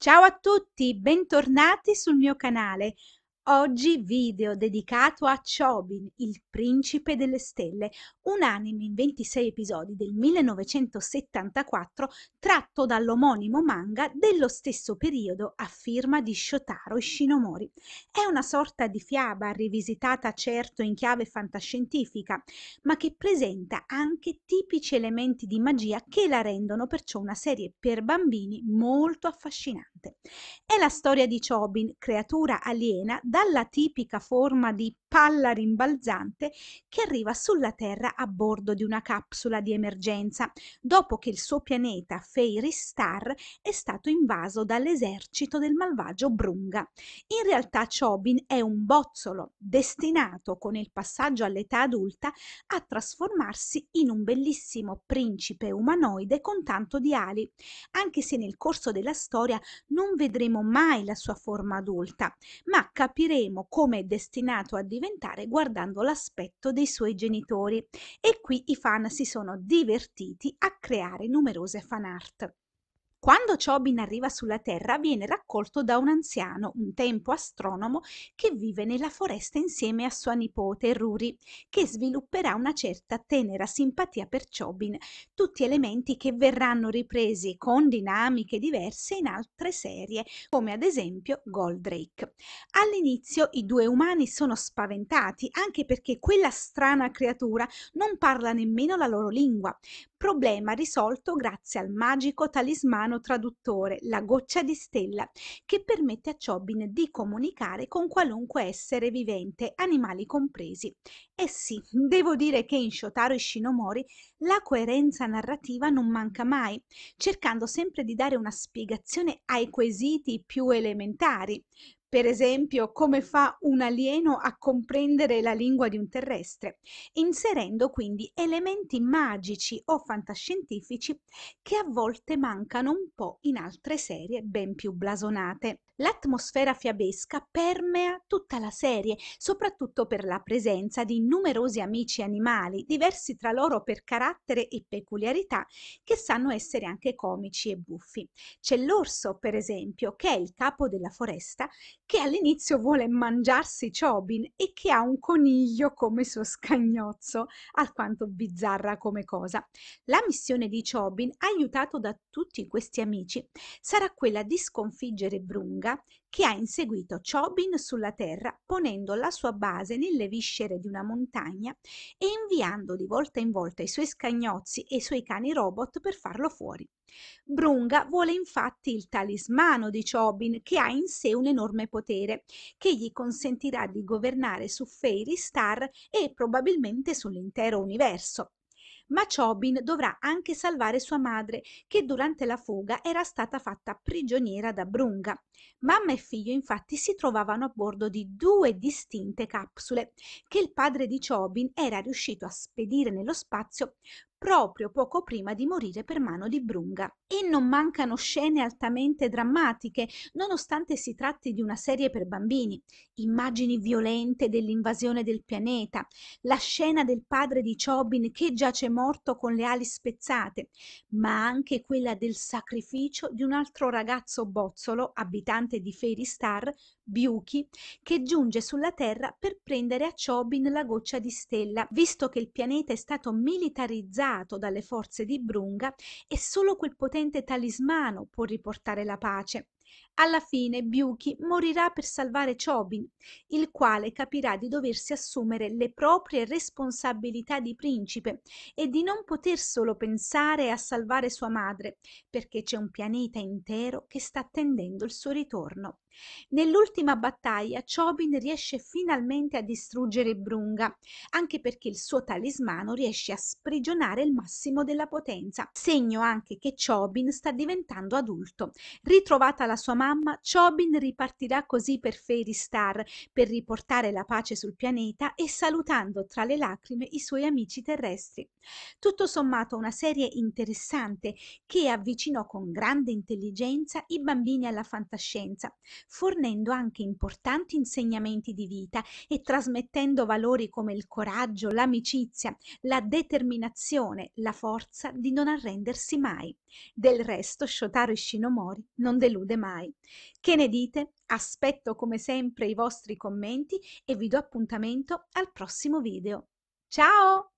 Ciao a tutti, bentornati sul mio canale. Oggi video dedicato a Chobin, il principe delle stelle, un anime in 26 episodi del 1974 tratto dall'omonimo manga dello stesso periodo a firma di Shotaro Shinomori. È una sorta di fiaba rivisitata certo in chiave fantascientifica, ma che presenta anche tipici elementi di magia che la rendono perciò una serie per bambini molto affascinante. È la storia di Chobin, creatura aliena dalla tipica forma di palla rimbalzante che arriva sulla Terra a bordo di una capsula di emergenza, dopo che il suo pianeta Fairy Star è stato invaso dall'esercito del malvagio Brunga. In realtà Chobin è un bozzolo destinato con il passaggio all'età adulta a trasformarsi in un bellissimo principe umanoide con tanto di ali, anche se nel corso della storia non vedremo mai la sua forma adulta, ma capiremo come è destinato a diventare diventare guardando l'aspetto dei suoi genitori e qui i fan si sono divertiti a creare numerose fan art. Quando Chobin arriva sulla Terra viene raccolto da un anziano, un tempo astronomo, che vive nella foresta insieme a sua nipote Ruri, che svilupperà una certa tenera simpatia per Chobin, tutti elementi che verranno ripresi con dinamiche diverse in altre serie, come ad esempio Goldrake. All'inizio i due umani sono spaventati anche perché quella strana creatura non parla nemmeno la loro lingua, problema risolto grazie al magico talismano traduttore, la goccia di stella, che permette a Chobin di comunicare con qualunque essere vivente, animali compresi. E eh sì, devo dire che in Shotaro Ishinomori la coerenza narrativa non manca mai, cercando sempre di dare una spiegazione ai quesiti più elementari per esempio come fa un alieno a comprendere la lingua di un terrestre, inserendo quindi elementi magici o fantascientifici che a volte mancano un po' in altre serie ben più blasonate. L'atmosfera fiabesca permea tutta la serie, soprattutto per la presenza di numerosi amici animali, diversi tra loro per carattere e peculiarità, che sanno essere anche comici e buffi. C'è l'orso, per esempio, che è il capo della foresta, che all'inizio vuole mangiarsi Chobin e che ha un coniglio come suo scagnozzo, alquanto bizzarra come cosa. La missione di Chobin, aiutato da tutti questi amici, sarà quella di sconfiggere Brunga, che ha inseguito Chobin sulla terra ponendo la sua base nelle viscere di una montagna e inviando di volta in volta i suoi scagnozzi e i suoi cani robot per farlo fuori. Brunga vuole infatti il talismano di Chobin che ha in sé un enorme potere che gli consentirà di governare su Fairy Star e probabilmente sull'intero universo ma Chobin dovrà anche salvare sua madre che durante la fuga era stata fatta prigioniera da Brunga. Mamma e figlio infatti si trovavano a bordo di due distinte capsule che il padre di Chobin era riuscito a spedire nello spazio proprio poco prima di morire per mano di Brunga. E non mancano scene altamente drammatiche, nonostante si tratti di una serie per bambini. Immagini violente dell'invasione del pianeta, la scena del padre di Chobin che giace morto con le ali spezzate, ma anche quella del sacrificio di un altro ragazzo bozzolo, abitante di Fairy Star, Byuki, che giunge sulla Terra per prendere a Chobin la goccia di stella, visto che il pianeta è stato militarizzato liberato dalle forze di Brunga e solo quel potente talismano può riportare la pace. Alla fine Byuki morirà per salvare Chobin, il quale capirà di doversi assumere le proprie responsabilità di principe e di non poter solo pensare a salvare sua madre, perché c'è un pianeta intero che sta attendendo il suo ritorno. Nell'ultima battaglia Chobin riesce finalmente a distruggere Brunga, anche perché il suo talismano riesce a sprigionare il massimo della potenza, segno anche che Chobin sta diventando adulto. Ritrovata la sua mamma, Chobin ripartirà così per Fairy Star per riportare la pace sul pianeta e salutando tra le lacrime i suoi amici terrestri. Tutto sommato una serie interessante che avvicinò con grande intelligenza i bambini alla fantascienza, fornendo anche importanti insegnamenti di vita e trasmettendo valori come il coraggio, l'amicizia, la determinazione, la forza di non arrendersi mai. Del resto Shotaro Ishinomori non delude mai. Che ne dite? Aspetto come sempre i vostri commenti e vi do appuntamento al prossimo video. Ciao!